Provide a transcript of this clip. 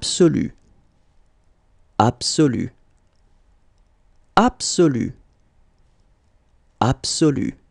absolu, absolu, absolu, absolu.